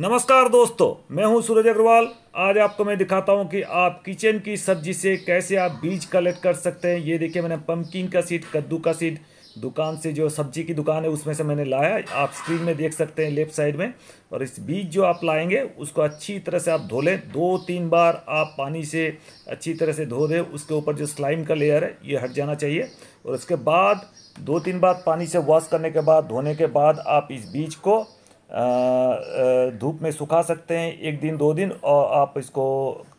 नमस्कार दोस्तों मैं हूं सूरज अग्रवाल आज आपको मैं दिखाता हूं कि आप किचन की सब्जी से कैसे आप बीज कलेक्ट कर सकते हैं ये देखिए मैंने पम्पकिन का सीड कद्दू का सीड दुकान से जो सब्जी की दुकान है उसमें से मैंने लाया आप स्क्रीन में देख सकते हैं लेफ्ट साइड में और इस बीज जो आप लाएंगे उसको अच्छी तरह से आप धो लें दो तीन बार आप पानी से अच्छी तरह से धो दें उसके ऊपर जो स्लाइम का लेयर है ये हट जाना चाहिए और उसके बाद दो तीन बार पानी से वॉश करने के बाद धोने के बाद आप इस बीज को धूप में सुखा सकते हैं एक दिन दो दिन और आप इसको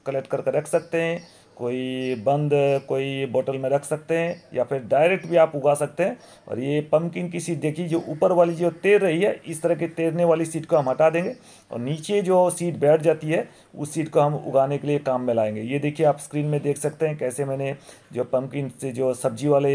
कलेक्ट करके रख सकते हैं कोई बंद कोई बोतल में रख सकते हैं या फिर डायरेक्ट भी आप उगा सकते हैं और ये पम्पकिन की सीट देखिए जो ऊपर वाली जो तैर रही है इस तरह के तैरने वाली सीट को हम हटा देंगे और नीचे जो सीट बैठ जाती है उस सीट को हम उगाने के लिए काम में लाएंगे ये देखिए आप स्क्रीन में देख सकते हैं कैसे मैंने जो पम्पकिन से जो सब्जी वाले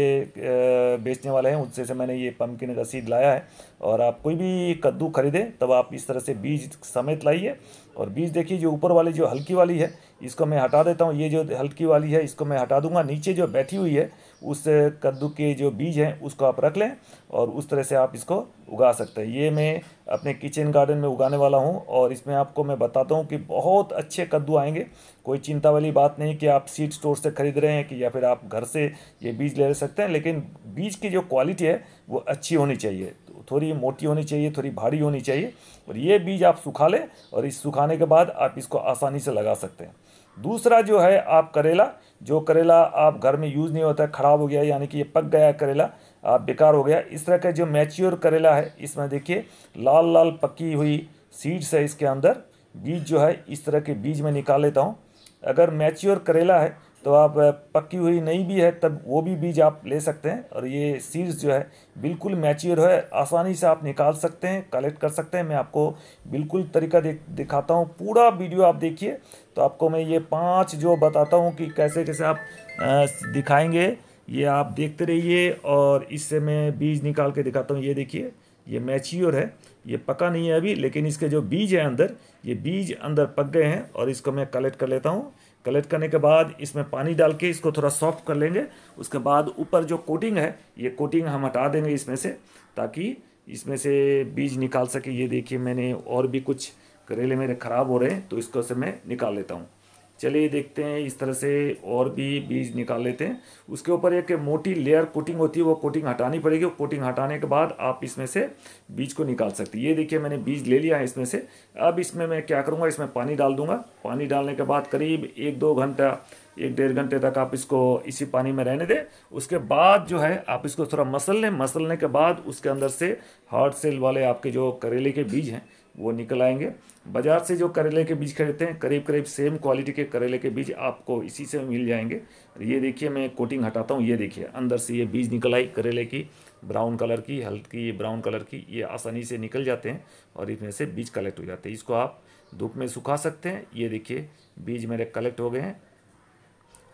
बेचने वाले हैं उनसे से मैंने ये पम्पकिन का सीट लाया है और आप कोई भी कद्दू खरीदें तब आप इस तरह से बीज समेत लाइए और बीज देखिए जो ऊपर वाली जो हल्की वाली है इसको मैं हटा देता हूँ ये जो हल्की वाली है इसको मैं हटा दूंगा नीचे जो बैठी हुई है उस कद्दू के जो बीज हैं उसको आप रख लें और उस तरह से आप इसको उगा सकते हैं ये मैं अपने किचन गार्डन में उगाने वाला हूँ और इसमें आपको मैं बताता हूँ कि बहुत अच्छे कद्दू आएंगे कोई चिंता वाली बात नहीं कि आप सीड स्टोर से ख़रीद रहे हैं कि या फिर आप घर से ये बीज ले सकते हैं लेकिन बीज की जो क्वालिटी है वो अच्छी होनी चाहिए थोड़ी मोटी होनी चाहिए थोड़ी भारी होनी चाहिए और ये बीज आप सुखा लें और इस सुखाने के बाद आप इसको आसानी से लगा सकते हैं दूसरा जो है आप करेला जो करेला आप घर में यूज़ नहीं होता ख़राब हो गया यानी कि ये पक गया करेला आप बेकार हो गया इस तरह का जो मैच्योर करेला है इसमें देखिए लाल लाल पकी हुई सीड्स है इसके अंदर बीज जो है इस तरह के बीज में निकाल लेता हूँ अगर मैच्योर करेला है तो आप पकी हुई नहीं भी है तब वो भी बीज आप ले सकते हैं और ये सीड्स जो है बिल्कुल मैच्योर है आसानी से आप निकाल सकते हैं कलेक्ट कर सकते हैं मैं आपको बिल्कुल तरीका दे, दिखाता हूँ पूरा वीडियो आप देखिए तो आपको मैं ये पांच जो बताता हूँ कि कैसे कैसे आप दिखाएंगे ये आप देखते रहिए और इससे मैं बीज निकाल के दिखाता हूँ ये देखिए ये मैच्योर है ये पका नहीं है अभी लेकिन इसके जो बीज है अंदर ये बीज अंदर पक गए हैं और इसको मैं कलेक्ट कर लेता हूँ कलेक्ट करने के बाद इसमें पानी डाल के इसको थोड़ा सॉफ्ट कर लेंगे उसके बाद ऊपर जो कोटिंग है ये कोटिंग हम हटा देंगे इसमें से ताकि इसमें से बीज निकाल सके ये देखिए मैंने और भी कुछ करेले मेरे ख़राब हो रहे हैं तो इसको से मैं निकाल लेता हूँ चलिए देखते हैं इस तरह से और भी बीज निकाल लेते हैं उसके ऊपर एक मोटी लेयर कोटिंग होती है वो कोटिंग हटानी पड़ेगी कोटिंग हटाने के बाद आप इसमें से बीज को निकाल सकते हैं ये देखिए मैंने बीज ले लिया है इसमें से अब इसमें मैं क्या करूँगा इसमें पानी डाल दूँगा पानी डालने के बाद करीब एक दो घंटा एक डेढ़ घंटे तक आप इसको इसी पानी में रहने दें उसके बाद जो है आप इसको थोड़ा मसल लें मसलने के बाद उसके अंदर से हार्ड सेल वाले आपके जो करेले के बीज हैं वो निकल आएंगे बाज़ार से जो करेले के बीज खरीदते हैं करीब करीब सेम क्वालिटी के करेले के बीज आपको इसी से मिल जाएंगे ये देखिए मैं कोटिंग हटाता हूँ ये देखिए अंदर से ये बीज निकल आई करेले की ब्राउन कलर की हल्की ये ब्राउन कलर की ये आसानी से निकल जाते हैं और इसमें से बीज कलेक्ट हो जाते हैं इसको आप धूप में सुखा सकते हैं ये देखिए बीज मेरे कलेक्ट हो गए हैं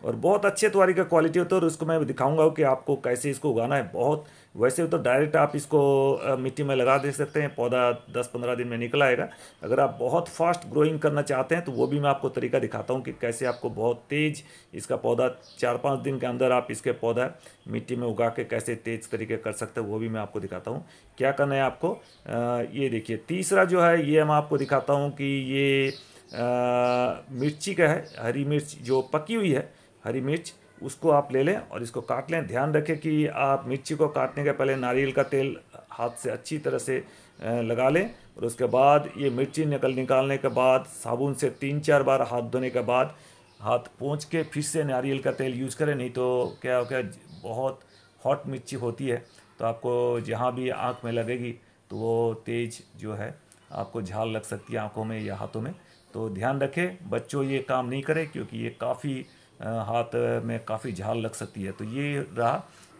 और बहुत अच्छे तुम्हारी का क्वालिटी होता है और इसको मैं दिखाऊंगा कि आपको कैसे इसको उगाना है बहुत वैसे तो डायरेक्ट आप इसको मिट्टी में लगा दे सकते हैं पौधा 10-15 दिन में निकल आएगा अगर आप बहुत फास्ट ग्रोइंग करना चाहते हैं तो वो भी मैं आपको तरीका दिखाता हूँ कि कैसे आपको बहुत तेज़ इसका पौधा चार पाँच दिन के अंदर आप इसके पौधा मिट्टी में उगा के कैसे तेज़ तरीके कर सकते हैं वो भी मैं आपको दिखाता हूँ क्या करना है आपको ये देखिए तीसरा जो है ये मैं आपको दिखाता हूँ कि ये मिर्ची का है हरी मिर्च जो पकी हुई है हरी मिर्च उसको आप ले लें और इसको काट लें ध्यान रखें कि आप मिर्ची को काटने के पहले नारियल का तेल हाथ से अच्छी तरह से लगा लें और उसके बाद ये मिर्ची निकल निकालने के बाद साबुन से तीन चार बार हाथ धोने के बाद हाथ पहुँच के फिर से नारियल का तेल यूज़ करें नहीं तो क्या हो क्या बहुत हॉट मिर्ची होती है तो आपको जहाँ भी आँख में लगेगी तो वो तेज जो है आपको झाल लग सकती है आँखों में या हाथों में तो ध्यान रखें बच्चों ये काम नहीं करें क्योंकि ये काफ़ी हाथ में काफ़ी झाल लग सकती है तो ये रहा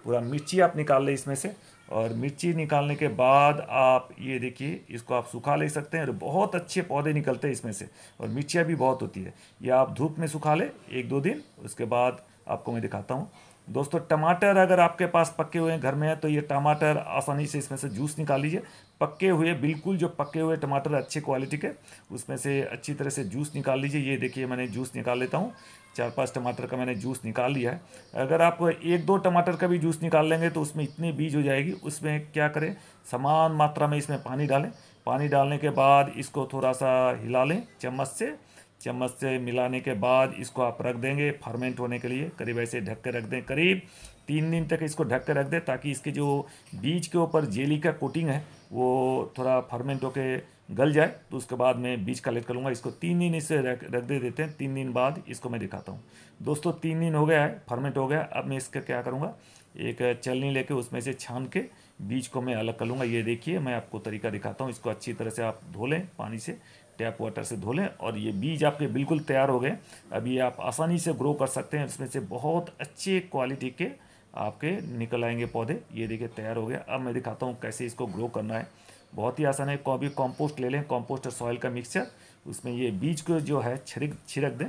पूरा मिर्ची आप निकाल लें इसमें से और मिर्ची निकालने के बाद आप ये देखिए इसको आप सुखा ले सकते हैं और बहुत अच्छे पौधे निकलते हैं इसमें से और मिर्चियाँ भी बहुत होती है या आप धूप में सुखा लें एक दो दिन उसके बाद आपको मैं दिखाता हूँ दोस्तों टमाटर अगर आपके पास पके हुए हैं घर में है तो ये टमाटर आसानी से इसमें से जूस निकाल लीजिए पके हुए बिल्कुल जो पके हुए टमाटर अच्छे क्वालिटी के उसमें से अच्छी तरह से जूस निकाल लीजिए ये देखिए मैंने जूस निकाल लेता हूँ चार पांच टमाटर का मैंने जूस निकाल लिया है अगर आप एक दो टमाटर का भी जूस निकाल लेंगे तो उसमें इतनी बीज हो जाएगी उसमें क्या करें समान मात्रा में इसमें पानी डालें पानी डालने के बाद इसको थोड़ा सा हिला लें चम्मच से चम्मच से मिलाने के बाद इसको आप रख देंगे फर्मेंट होने के लिए करीब ऐसे ढक के रख दें करीब तीन दिन तक इसको ढक के रख दें ताकि इसके जो बीज के ऊपर जेली का कोटिंग है वो थोड़ा फर्मेंट होकर गल जाए तो उसके बाद मैं बीज कलेक्ट करूँगा इसको तीन दिन इसे रख रख दे देते हैं तीन दिन बाद इसको मैं दिखाता हूँ दोस्तों तीन दिन हो गया है फर्मेंट हो गया अब मैं इसका क्या करूँगा एक चलनी लेके उसमें से छान के बीज को मैं अलग कर लूँगा ये देखिए मैं आपको तरीका दिखाता हूँ इसको अच्छी तरह से आप धो लें पानी से टैप वाटर से धो लें और ये बीज आपके बिल्कुल तैयार हो गए अब ये आप आसानी से ग्रो कर सकते हैं इसमें से बहुत अच्छे क्वालिटी के आपके निकल आएंगे पौधे ये देखिए तैयार हो गया अब मैं दिखाता हूँ कैसे इसको ग्रो करना है बहुत ही आसान है अभी कॉम्पोस्ट ले लें कॉम्पोस्ट और सॉइल का मिक्सचर उसमें ये बीज को जो है छिड़क छिड़क दें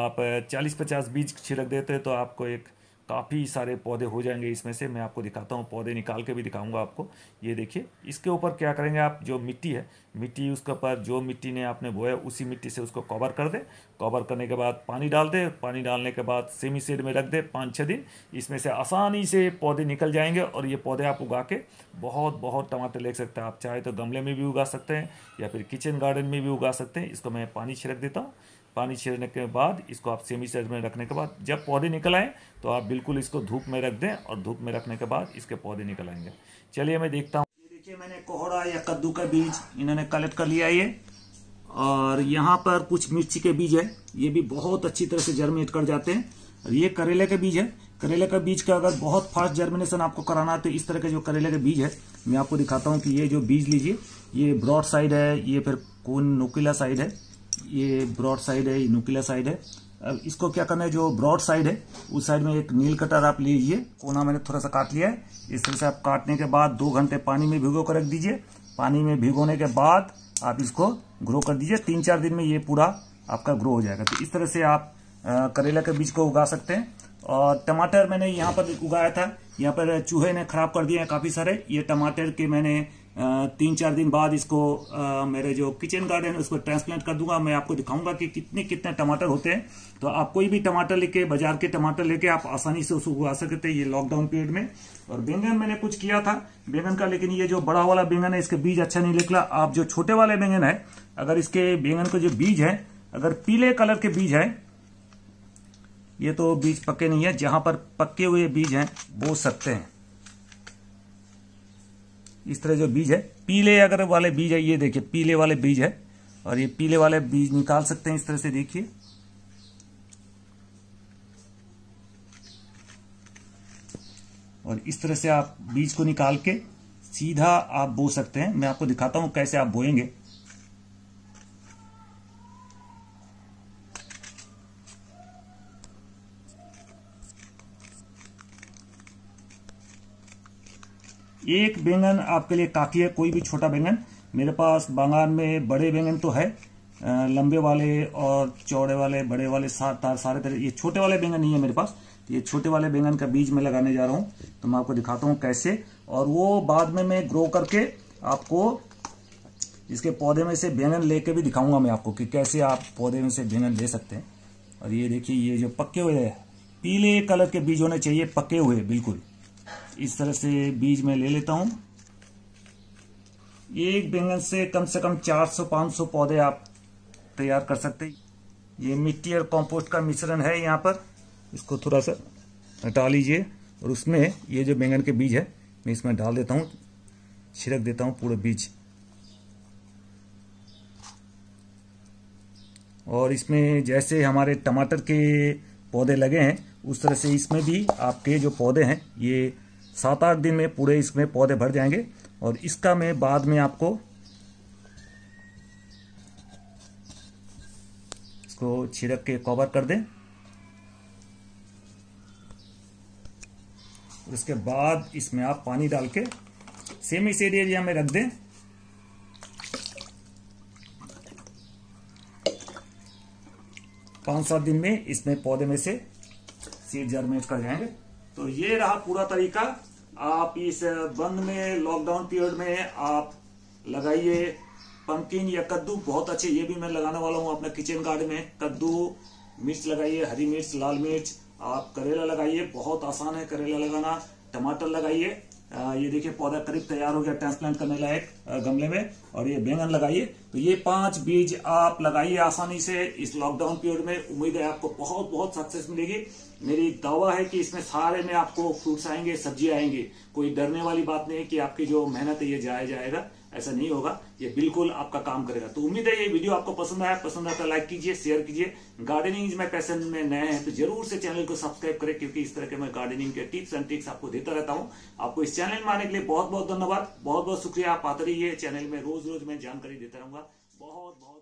आप चालीस पचास बीज छिड़क देते हैं तो आपको एक काफ़ी सारे पौधे हो जाएंगे इसमें से मैं आपको दिखाता हूँ पौधे निकाल के भी दिखाऊंगा आपको ये देखिए इसके ऊपर क्या करेंगे आप जो मिट्टी है मिट्टी उसके ऊपर जो मिट्टी ने आपने बोया उसी मिट्टी से उसको कवर कर दे कवर करने के बाद पानी डाल दे पानी डालने के बाद सेमी सेड में रख दे पाँच छः दिन इसमें से आसानी से पौधे निकल जाएंगे और ये पौधे आप उगा के बहुत बहुत टमाटर ले सकते हैं आप चाहे तो गमले में भी उगा सकते हैं या फिर किचन गार्डन में भी उगा सकते हैं इसको मैं पानी छिड़क देता हूँ पानी छेड़ने के बाद इसको आप सेमी साइज में रखने के बाद जब पौधे निकल आएँ तो आप बिल्कुल इसको धूप में रख दें और धूप में रखने के बाद इसके पौधे निकल आएंगे चलिए मैं देखता हूँ देखिए मैंने कोहरा या कद्दू का बीज इन्होंने कलेक्ट कर लिया ये और यहाँ पर कुछ मिर्ची के बीज है ये भी बहुत अच्छी तरह से जर्मिनेट कर जाते हैं और ये करेले के बीज है करेले का बीज का अगर बहुत फास्ट जर्मिनेशन आपको कराना है तो इस तरह के जो करेले के बीज है मैं आपको दिखाता हूँ कि ये जो बीज लीजिए ये ब्रॉड साइड है ये फिर कौन नोकीला साइड है ये ब्रॉड साइड है ये न्यूक्लियर साइड है अब इसको क्या करना है जो ब्रॉड साइड है उस साइड में एक नील कटर आप लीजिए कोना मैंने थोड़ा सा काट लिया है इस तरह से आप काटने के बाद दो घंटे पानी में भिगो कर रख दीजिए पानी में भिगोने के बाद आप इसको ग्रो कर दीजिए तीन चार दिन में ये पूरा आपका ग्रो हो जाएगा तो इस तरह से आप करेला के बीज को उगा सकते हैं और टमाटर मैंने यहाँ पर उगाया था यहाँ पर चूहे ने खराब कर दिए हैं काफ़ी सारे ये टमाटर के मैंने तीन चार दिन बाद इसको आ, मेरे जो किचन गार्डन है उसको ट्रांसप्लांट कर दूंगा मैं आपको दिखाऊंगा कि कितने कितने टमाटर होते हैं तो आप कोई भी टमाटर लेके बाजार के टमाटर लेके आप आसानी से उसको उगा सकते हैं ये लॉकडाउन पीरियड में और बैंगन मैंने कुछ किया था बैंगन का लेकिन ये जो बड़ा वाला बैंगन है इसके बीज अच्छा नहीं निकला आप जो छोटे वाले बैंगन है अगर इसके बैंगन का जो बीज है अगर पीले कलर के बीज है ये तो बीज पके नहीं है जहां पर पके हुए बीज हैं बो सकते हैं इस तरह जो बीज है पीले अगर वाले बीज है ये देखिए पीले वाले बीज है और ये पीले वाले बीज निकाल सकते हैं इस तरह से देखिए और इस तरह से आप बीज को निकाल के सीधा आप बो सकते हैं मैं आपको दिखाता हूं कैसे आप बोएंगे एक बैंगन आपके लिए काफ़ी है कोई भी छोटा बैंगन मेरे पास बंगाल में बड़े बैंगन तो है लंबे वाले और चौड़े वाले बड़े वाले सार, सारे तरह ये छोटे वाले बैंगन नहीं है मेरे पास तो ये छोटे वाले बैंगन का बीज मैं लगाने जा रहा हूँ तो मैं आपको दिखाता हूँ कैसे और वो बाद में मैं ग्रो करके आपको इसके पौधे में से बैंगन लेके भी दिखाऊंगा मैं आपको कि कैसे आप पौधे में से बैंगन ले सकते हैं और ये देखिए ये जो पक्के हुए हैं पीले कलर के बीज होने चाहिए पके हुए बिल्कुल इस तरह से बीज में ले लेता हूं एक बैंगन से कम से कम 400-500 पौधे आप तैयार कर सकते हैं ये मिट्टी और कंपोस्ट का मिश्रण है यहाँ पर इसको थोड़ा सा हटा लीजिए और उसमें ये जो बैंगन के बीज है मैं इसमें डाल देता हूँ छिड़क देता हूँ पूरा बीज और इसमें जैसे हमारे टमाटर के पौधे लगे हैं उस तरह से इसमें भी आपके जो पौधे हैं ये सात आठ दिन में पूरे इसमें पौधे भर जाएंगे और इसका मैं बाद में आपको इसको छिड़क के कवर कर दें उसके बाद इसमें आप पानी डाल के सेम इस एरिया में रख दें पांच सात दिन में इसमें पौधे में से सीड जर्मेट कर जाएंगे तो ये रहा पूरा तरीका आप इस बंद में लॉकडाउन पीरियड में आप लगाइए पंकिन या कद्दू बहुत अच्छे ये भी मैं लगाने वाला हूँ अपने किचन गार्डन में कद्दू मिर्च लगाइए हरी मिर्च लाल मिर्च आप करेला लगाइए बहुत आसान है करेला लगाना टमाटर लगाइए ये देखिए पौधा करीब तैयार हो गया ट्रांसप्लांट करने लायक गमले में और ये बैंगन लगाइए तो ये पांच बीज आप लगाइए आसानी से इस लॉकडाउन पीरियड में उम्मीद है आपको बहुत बहुत सक्सेस मिलेगी मेरी दावा है कि इसमें सारे में आपको फ्रूट्स आएंगे सब्जी आएंगे कोई डरने वाली बात नहीं है कि आपकी जो मेहनत है ये जाया जाएगा ऐसा नहीं होगा ये बिल्कुल आपका काम करेगा तो उम्मीद है ये वीडियो आपको पसंद आया पसंद आता तो लाइक कीजिए शेयर कीजिए गार्डनिंग इज माई पैसन में नए हैं तो जरूर से चैनल को सब्सक्राइब करें क्योंकि इस तरह के मैं गार्डनिंग के टिप्स एंड ट्रिक्स आपको देता रहता हूँ आपको इस चैनल में आने के लिए बहुत बहुत धन्यवाद बहुत बहुत शुक्रिया आप आते रहिए चैनल में रोज रोज मैं जानकारी देता रहूंगा बहुत बहुत